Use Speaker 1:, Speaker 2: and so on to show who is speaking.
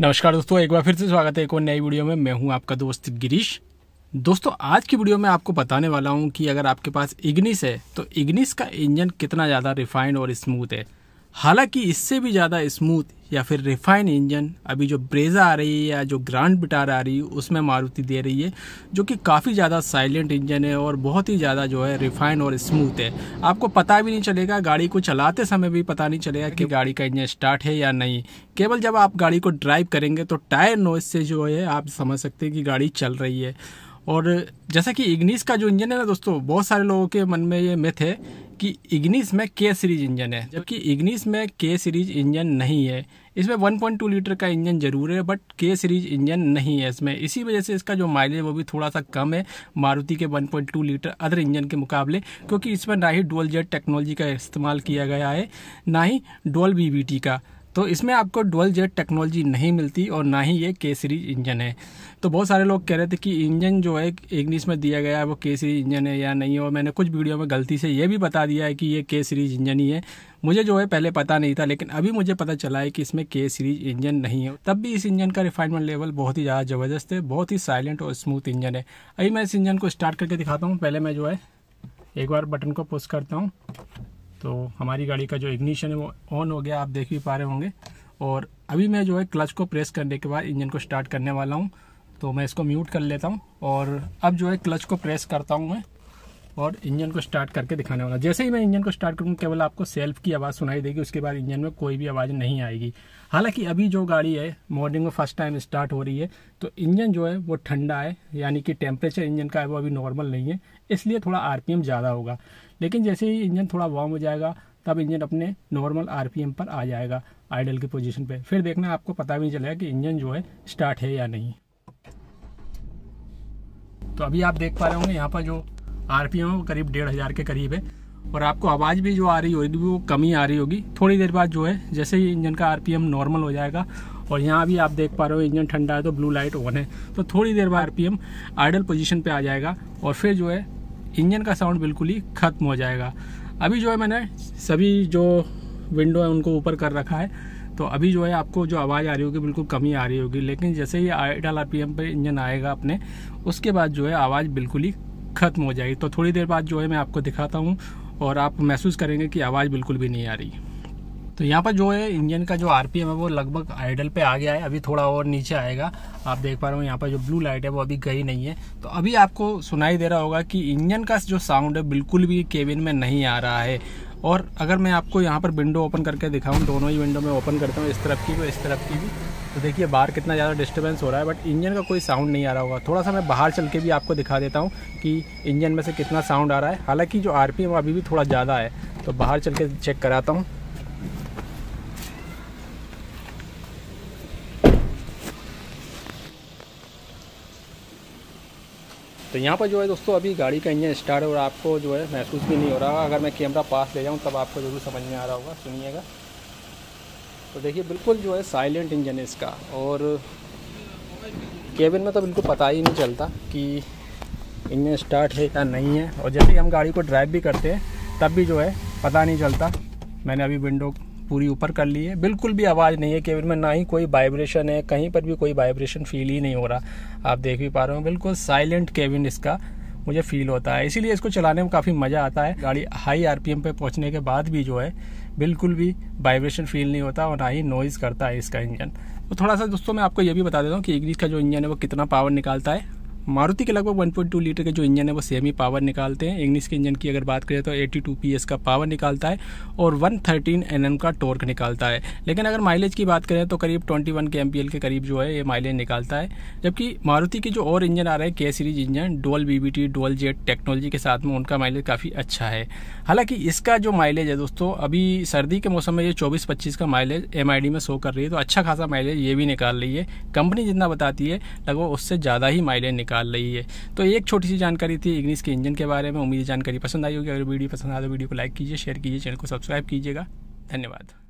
Speaker 1: नमस्कार दोस्तों एक बार फिर से स्वागत है एक और नई वीडियो में मैं हूं आपका दोस्त गिरीश दोस्तों आज की वीडियो में आपको बताने वाला हूं कि अगर आपके पास इग्निस है तो इग्निस का इंजन कितना ज़्यादा रिफाइंड और स्मूथ है हालांकि इससे भी ज़्यादा स्मूथ या फिर रिफाइन इंजन अभी जो ब्रेजा आ रही है या जो ग्रांड बिटार आ रही है उसमें मारुति दे रही है जो कि काफ़ी ज़्यादा साइलेंट इंजन है और बहुत ही ज़्यादा जो है रिफाइन और स्मूथ है आपको पता भी नहीं चलेगा गाड़ी को चलाते समय भी पता नहीं चलेगा कि गाड़ी का इंजन स्टार्ट है या नहीं केवल जब आप गाड़ी को ड्राइव करेंगे तो टायर नोइ से जो है आप समझ सकते हैं कि गाड़ी चल रही है और जैसा कि इग्निस का जो इंजन है ना दोस्तों बहुत सारे लोगों के मन में ये मिथ है कि इग्निस में के सीरीज इंजन है जबकि इग्निस में के सीरीज इंजन नहीं है इसमें 1.2 लीटर का इंजन ज़रूर है बट के सीरीज इंजन नहीं है इसमें इसी वजह से इसका जो माइलेज वो भी थोड़ा सा कम है मारुति के 1.2 लीटर अदर इंजन के मुकाबले क्योंकि इसमें ना ही डोल जेट टेक्नोलॉजी का इस्तेमाल किया गया है ना ही डोल बी का तो इसमें आपको डुअल जेट टेक्नोलॉजी नहीं मिलती और ना ही ये के सीरीज इंजन है तो बहुत सारे लोग कह रहे थे कि इंजन जो है इग्निस में दिया गया है वो के सीरीज इंजन है या नहीं और मैंने कुछ वीडियो में गलती से ये भी बता दिया है कि ये के सीरीज इंजन ही है मुझे जो है पहले पता नहीं था लेकिन अभी मुझे पता चला है कि इसमें के सीरीज इंजन नहीं है तब भी इस इंजन का रिफाइनमेंट लेवल बहुत ही ज़्यादा ज़बरदस्त है बहुत ही साइलेंट और स्मूथ इंजन है अभी मैं इस इंजन को स्टार्ट करके दिखाता हूँ पहले मैं जो है एक बार बटन को पुश करता हूँ तो हमारी गाड़ी का जो इग्निशन है वो ऑन हो गया आप देख भी पा रहे होंगे और अभी मैं जो है क्लच को प्रेस करने के बाद इंजन को स्टार्ट करने वाला हूँ तो मैं इसको म्यूट कर लेता हूँ और अब जो है क्लच को प्रेस करता हूँ मैं और इंजन को स्टार्ट करके दिखाने वाला जैसे ही मैं इंजन को स्टार्ट करूंगा केवल आपको सेल्फ की आवाज़ सुनाई देगी उसके बाद इंजन में कोई भी आवाज़ नहीं आएगी हालांकि अभी जो गाड़ी है मॉर्निंग में फर्स्ट टाइम स्टार्ट हो रही है तो इंजन जो है वो ठंडा है यानी कि टेम्परेचर इंजन का है वो अभी नॉर्मल नहीं है इसलिए थोड़ा आर ज़्यादा होगा लेकिन जैसे ही इंजन थोड़ा वार्म हो जाएगा तब इंजन अपने नॉर्मल आर पर आ जाएगा आइडल की पोजीशन पे फिर देखना आपको पता भी नहीं चलेगा कि इंजन जो है स्टार्ट है या नहीं तो अभी आप देख पा रहे होंगे यहाँ पर जो आर पी एम करीब डेढ़ हज़ार के करीब है और आपको आवाज़ भी जो आ रही होगी वो कमी आ रही होगी थोड़ी देर बाद जो है जैसे ही इंजन का आर पी एम नॉर्मल हो जाएगा और यहाँ भी आप देख पा रहे हो इंजन ठंडा है तो ब्लू लाइट ऑन है तो थोड़ी देर बाद R P M idle position पर आ जाएगा और फिर जो है इंजन का साउंड बिल्कुल ही ख़त्म हो जाएगा अभी जो है मैंने सभी जो विंडो है उनको ऊपर कर रखा है तो अभी जो है आपको जो आवाज़ आ रही होगी बिल्कुल कमी आ रही होगी लेकिन जैसे ही आइडल आर पी एम पर इंजन आएगा अपने उसके बाद जो है आवाज़ बिल्कुल ही ख़त्म हो जाएगी तो थोड़ी देर बाद जो है मैं आपको दिखाता हूँ और आप महसूस करेंगे कि आवाज़ बिल्कुल भी नहीं आ रही तो यहाँ पर जो है इंजन का जो आर है वो लगभग आइडल पे आ गया है अभी थोड़ा और नीचे आएगा आप देख पा रहे हो यहाँ पर जो ब्लू लाइट है वो अभी गई नहीं है तो अभी आपको सुनाई दे रहा होगा कि इंजन का जो साउंड है बिल्कुल भी केबिन में नहीं आ रहा है और अगर मैं आपको यहाँ पर विंडो ओपन करके दिखाऊँ दोनों ही विंडो में ओपन करता हूँ इस तरफ की भी इस तरफ की भी तो देखिए बाहर कितना ज़्यादा डिस्टर्बेंस हो रहा है बट इंजन का कोई साउंड नहीं आ रहा होगा थोड़ा सा मैं बाहर चल के भी आपको दिखा देता हूँ कि इंजन में से कितना साउंड आ रहा है हालाँकि जो आर अभी भी थोड़ा ज़्यादा है तो बाहर चल के चेक कराता हूँ तो यहाँ पर जो है दोस्तों अभी गाड़ी का इंजन स्टार्ट है और आपको जो है महसूस भी नहीं हो रहा अगर मैं कैमरा पास ले जाऊँ तब आपको ज़रूर समझ में आ रहा होगा सुनिएगा तो देखिए बिल्कुल जो है साइलेंट इंजन है इसका और केबिन में तो बिल्कुल पता ही नहीं चलता कि इंजन स्टार्ट है या नहीं है और जैसे ही हम गाड़ी को ड्राइव भी करते हैं तब भी जो है पता नहीं चलता मैंने अभी विंडो पूरी ऊपर कर ली है बिल्कुल भी आवाज़ नहीं है केबिन में ना ही कोई वाइब्रेशन है कहीं पर भी कोई वाइब्रेशन फील ही नहीं हो रहा आप देख भी पा रहे हो बिल्कुल साइलेंट केबिन इसका मुझे फील होता है इसीलिए इसको चलाने में काफ़ी मज़ा आता है गाड़ी हाई आरपीएम पे पहुंचने के बाद भी जो है बिल्कुल भी वाइब्रेशन फील नहीं होता और ना ही नॉइज़ करता है इसका इंजन तो थोड़ा सा दोस्तों मैं आपको ये भी बता देता हूँ कि इग्निस का जो इंजन है वो कितना पावर निकालता है मारुति के लगभग 1.2 लीटर के जो इंजन है वो सेम ही पावर निकालते हैं इंग्लिश के इंजन की अगर बात करें तो 82 टू का पावर निकालता है और 113 थर्टीन का टॉर्क निकालता है लेकिन अगर माइलेज की बात करें तो करीब 21 के एम के करीब जो है ये माइलेज निकालता है जबकि मारुति के जो और इंजन आ रहे हैं के सीरीज इंजन डोल बी डोल जेट टेक्नोलॉजी के साथ में उनका माइलेज काफ़ी अच्छा है हालांकि इसका जो माइलेज है दोस्तों अभी सर्दी के मौसम में ये चौबीस पच्चीस का माइलेज एम में शो कर रही है तो अच्छा खासा माइलेज ये भी निकाल रही है कंपनी जितना बताती है लगभग उससे ज़्यादा ही माइलेज निकाल निकाल रही है तो एक छोटी सी जानकारी थी इग्निस के इंजन के बारे में उम्मीद जानकारी पसंद आई होगी अगर वीडियो पसंद आए तो वीडियो को लाइक कीजिए शेयर कीजिए चैनल को सब्सक्राइब कीजिएगा धन्यवाद